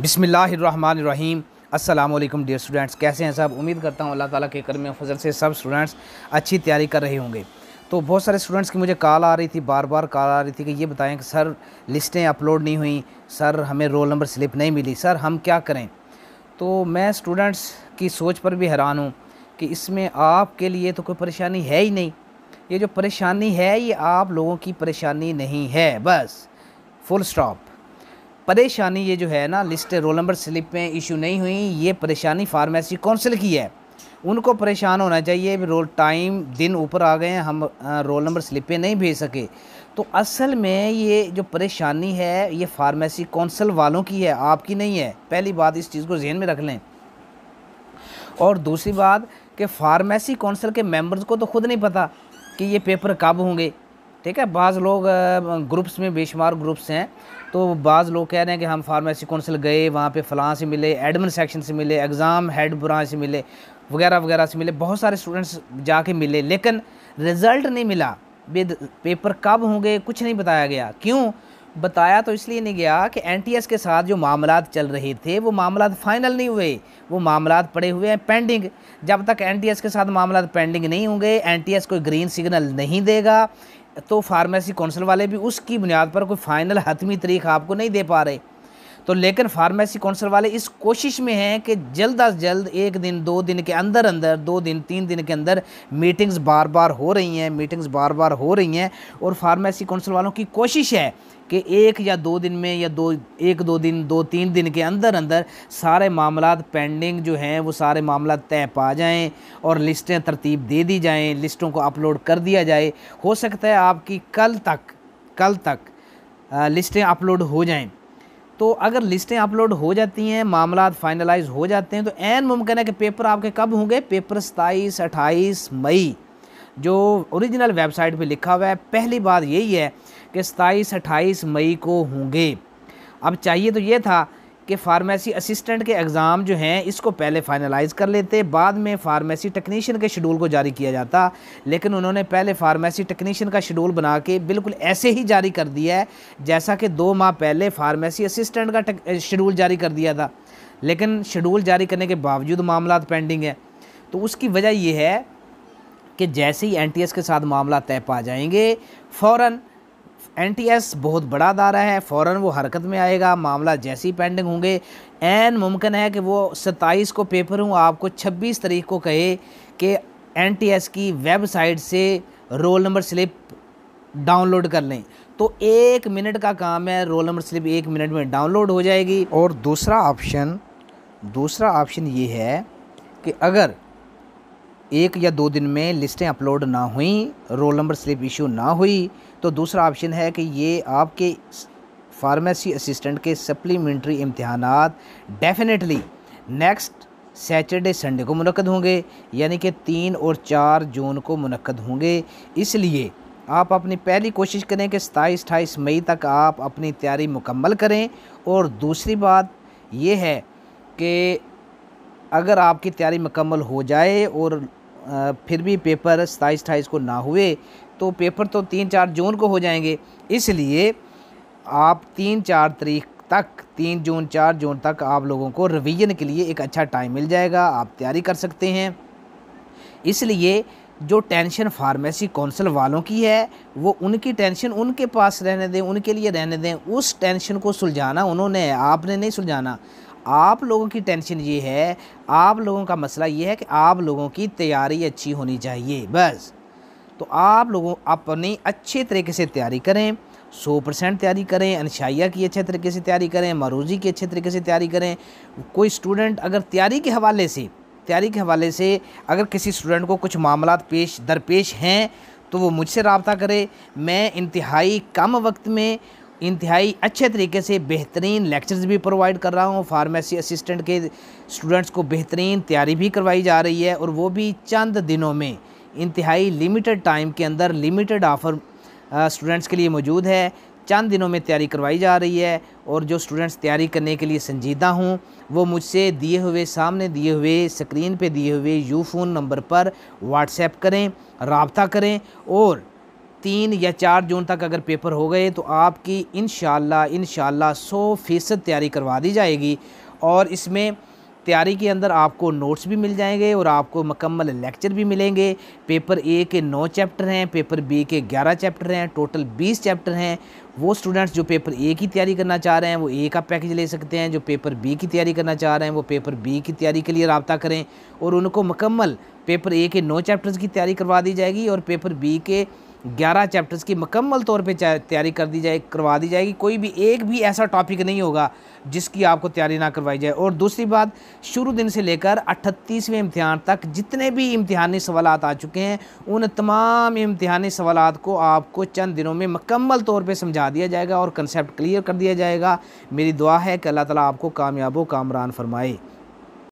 बिसमीम वालेकुम dear students कैसे हैं साहब उम्मीद करता हूँ अल्लाह ताला के करम फजल से सब स्टूडेंट्स अच्छी तैयारी कर रहे होंगे तो बहुत सारे स्टूडेंट्स की मुझे कॉल आ रही थी बार बार कॉल आ रही थी कि ये बताएं कि सर लिस्टें अपलोड नहीं हुई सर हमें रोल नंबर स्लिप नहीं मिली सर हम क्या करें तो मैं स्टूडेंट्स की सोच पर भी हैरान हूँ कि इसमें आपके लिए तो कोई परेशानी है ही नहीं ये जो परेशानी है ये आप लोगों की परेशानी नहीं है बस फुल स्टॉप परेशानी ये जो है ना लिस्ट रोल नंबर स्लिप में इशू नहीं हुई ये परेशानी फार्मेसी काउंसिल की है उनको परेशान होना चाहिए रोल टाइम दिन ऊपर आ गए हैं हम रोल नंबर स्लिपें नहीं भेज सके तो असल में ये जो परेशानी है ये फार्मेसी काउंसिल वालों की है आपकी नहीं है पहली बात इस चीज़ को जहन में रख लें और दूसरी बात कि फार्मेसी काउंसिल के मेम्बर्स को तो खुद नहीं पता कि ये पेपर कब होंगे ठीक है बाज़ लोग ग्रुप्स में बेशुमार ग्रुप्स हैं तो बाज़ लोग कह रहे हैं कि हम फार्मेसी काउंसिल गए वहाँ पे फ़लाँ से मिले एडमिन सेक्शन से मिले एग्ज़ाम हेड बुरा से मिले वगैरह वगैरह से मिले बहुत सारे स्टूडेंट्स जाके मिले लेकिन रिज़ल्ट नहीं मिला पेपर कब होंगे कुछ नहीं बताया गया क्यों बताया तो इसलिए नहीं गया कि एन के साथ जो मामला चल रहे थे वो मामला फाइनल नहीं हुए वो मामला पड़े हुए हैं पेंडिंग जब तक एन के साथ मामला पेंडिंग नहीं होंगे एन कोई ग्रीन सिग्नल नहीं देगा तो फार्मेसी काउंसिल वाले भी उसकी बुनियाद पर कोई फ़ाइनल हतमी तरीक़ आपको नहीं दे पा रहे तो लेकिन फार्मेसी काउंसिल वाले इस कोशिश में हैं कि जल्द अज जल्द एक दिन दो दिन के अंदर अंदर दो दिन तीन दिन के अंदर मीटिंग्स बार बार हो रही हैं मीटिंग्स बार बार हो रही हैं और फार्मेसी काउंसिल वालों की कोशिश है कि एक या दो दिन में या दो एक दो दिन दो तीन दिन के अंदर अंदर सारे मामला पेंडिंग जो हैं वो सारे मामला तय पा जाएँ और लिस्टें तरतीब दे दी जाएँ लिस्टों को अपलोड कर दिया जाए हो सकता है आपकी कल तक कल तक लिस्टें अपलोड हो जाएँ तो अगर लिस्टें अपलोड हो जाती हैं मामला फाइनलाइज हो जाते हैं तो एन मुमकिन है कि पेपर आपके कब होंगे पेपर सताईस अट्ठाईस मई जो ओरिजिनल वेबसाइट पे लिखा हुआ है पहली बात यही है कि सताईस अट्ठाईस मई को होंगे अब चाहिए तो ये था कि फार्मेसी असिस्टेंट के एग्ज़ाम जो हैं इसको पहले फ़ाइनलाइज़ कर लेते बाद में फार्मेसी टेक्नीशियन के शेड्यूल को जारी किया जाता लेकिन उन्होंने पहले फार्मेसी टेक्नीशियन का शेड्यूल बना के बिल्कुल ऐसे ही जारी कर दिया है जैसा कि दो माह पहले फार्मेसी असिस्टेंट का शेड्यूल जारी कर दिया था लेकिन शेड्यूल जारी करने के बावजूद मामला पेंडिंग है तो उसकी वजह यह है कि जैसे ही एन के साथ मामला तय पा जाएंगे फ़ौर एनटीएस बहुत बड़ा दारा है फ़ौर वो हरकत में आएगा मामला जैसे ही पेंडिंग होंगे एन मुमकिन है कि वो सत्ताईस को पेपर हूँ आपको छब्बीस तारीख को कहे कि एनटीएस की वेबसाइट से रोल नंबर स्लिप डाउनलोड कर लें तो एक मिनट का काम है रोल नंबर स्लिप एक मिनट में डाउनलोड हो जाएगी और दूसरा ऑप्शन दूसरा ऑप्शन ये है कि अगर एक या दो दिन में लिस्टें अपलोड ना हुई रोल नंबर स्लिप इशू ना हुई तो दूसरा ऑप्शन है कि ये आपके फार्मेसी असिस्टेंट के सप्लीमेंट्री इम्तहान डेफिनेटली नेक्स्ट सैटरडे संडे को मनकद होंगे यानी कि तीन और चार जून को मनकद होंगे इसलिए आप अपनी पहली कोशिश करें कि सताईस अठाईस मई तक आप अपनी तैयारी मुकम्मल करें और दूसरी बात यह है कि अगर आपकी तैयारी मुकम्मल हो जाए और फिर भी पेपर सताईस अट्ठाईस को ना हुए तो पेपर तो तीन चार जून को हो जाएंगे इसलिए आप तीन चार तारीख तक तीन जून चार जून तक आप लोगों को रिवीजन के लिए एक अच्छा टाइम मिल जाएगा आप तैयारी कर सकते हैं इसलिए जो टेंशन फार्मेसी काउंसिल वालों की है वो उनकी टेंशन उनके पास रहने दें उनके लिए रहने दें उस टेंशन को सुलझाना उन्होंने आपने नहीं सुलझाना आप लोगों की टेंशन ये है आप लोगों का मसला ये है कि आप लोगों की तैयारी अच्छी होनी चाहिए बस तो आप लोगों अपनी अच्छे तरीके से तैयारी करें सौ परसेंट तैयारी करें अनशाइया की अच्छे तरीके से तैयारी करें मरूजी की अच्छे तरीके से तैयारी करें कोई स्टूडेंट अगर तैयारी के हवाले से तैयारी के हवाले से अगर किसी स्टूडेंट को कुछ मामला पेश दरपेश हैं तो वो मुझसे रबता करे मैं इंतहाई कम वक्त में इंतहाई अच्छे तरीके से बेहतरीन लेक्चर्स भी प्रोवाइड कर रहा हूँ फार्मेसी असिस्टेंट के स्टूडेंट्स को बेहतरीन तैयारी भी करवाई जा रही है और वो भी चंद दिनों में इंतहाई लिमिटेड टाइम के अंदर लिमिटेड ऑफ़र स्टूडेंट्स के लिए मौजूद है चंद दिनों में तैयारी करवाई जा रही है और जो स्टूडेंट्स तैयारी करने के लिए संजीदा हूँ वो मुझसे दिए हुए सामने दिए हुए स्क्रीन पे दिए हुए यू फ़ोन नंबर पर व्हाट्सएप करें रबता करें और तीन या चार जून तक अगर पेपर हो गए तो आपकी इन इन सौ फ़ीसद तैयारी करवा दी जाएगी और इसमें तैयारी के अंदर आपको नोट्स भी मिल जाएंगे और आपको मकम्मल लेक्चर भी मिलेंगे पेपर ए के नौ चैप्टर हैं पेपर बी के ग्यारह चैप्टर हैं टोटल बीस चैप्टर हैं वो स्टूडेंट्स जो पेपर ए की तैयारी करना चाह रहे हैं वो ए का पैकेज ले सकते हैं जो पेपर बी की तैयारी करना चाह रहे हैं वो पेपर बी की तैयारी के लिए रबता करें और उनको मकम्मल पेपर ए के नौ चैप्टर्स की तैयारी करवा दी जाएगी और पेपर बी के ग्यारह चैप्टर्स की मकम्मल तौर पे तैयारी कर दी जाए करवा दी जाएगी कोई भी एक भी ऐसा टॉपिक नहीं होगा जिसकी आपको तैयारी ना करवाई जाए और दूसरी बात शुरू दिन से लेकर अठतीसवें इम्तहान तक जितने भी इम्तहानी सवाल आ चुके हैं उन तमाम इम्तहानी सवाल को आपको चंद दिनों में मकम्मल तौर पर समझा दिया जाएगा और कंसेप्ट क्लियर कर दिया जाएगा मेरी दुआ है कि अल्लाह ताली आपको कामयाबो कामरान फरमाए